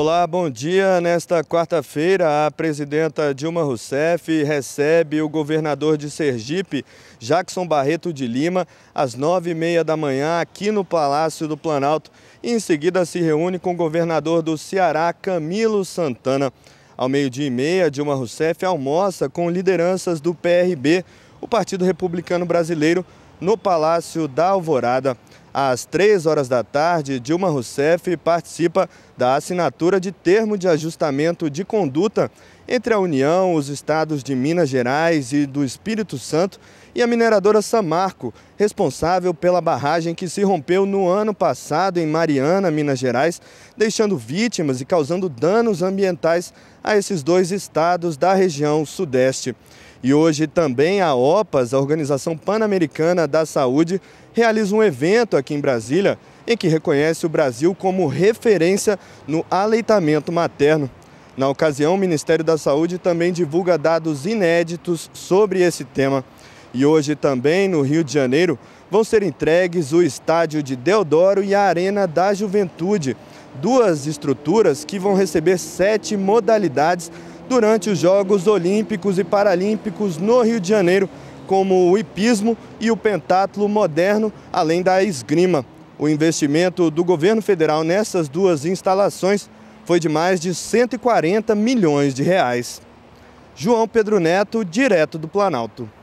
Olá, bom dia. Nesta quarta-feira, a presidenta Dilma Rousseff recebe o governador de Sergipe, Jackson Barreto de Lima, às nove e meia da manhã, aqui no Palácio do Planalto. E em seguida, se reúne com o governador do Ceará, Camilo Santana. Ao meio-dia e meia, Dilma Rousseff almoça com lideranças do PRB, o Partido Republicano Brasileiro, no Palácio da Alvorada às 3 horas da tarde, Dilma Rousseff participa da assinatura de termo de ajustamento de conduta entre a União, os estados de Minas Gerais e do Espírito Santo e a mineradora Samarco, responsável pela barragem que se rompeu no ano passado em Mariana, Minas Gerais, deixando vítimas e causando danos ambientais a esses dois estados da região Sudeste. E hoje também a OPAS, a Organização Pan-Americana da Saúde, realiza um evento aqui em Brasília em que reconhece o Brasil como referência no aleitamento materno. Na ocasião, o Ministério da Saúde também divulga dados inéditos sobre esse tema. E hoje também, no Rio de Janeiro, vão ser entregues o estádio de Deodoro e a Arena da Juventude, duas estruturas que vão receber sete modalidades durante os Jogos Olímpicos e Paralímpicos no Rio de Janeiro, como o hipismo e o pentatlo moderno, além da esgrima. O investimento do governo federal nessas duas instalações foi de mais de 140 milhões de reais. João Pedro Neto, direto do Planalto.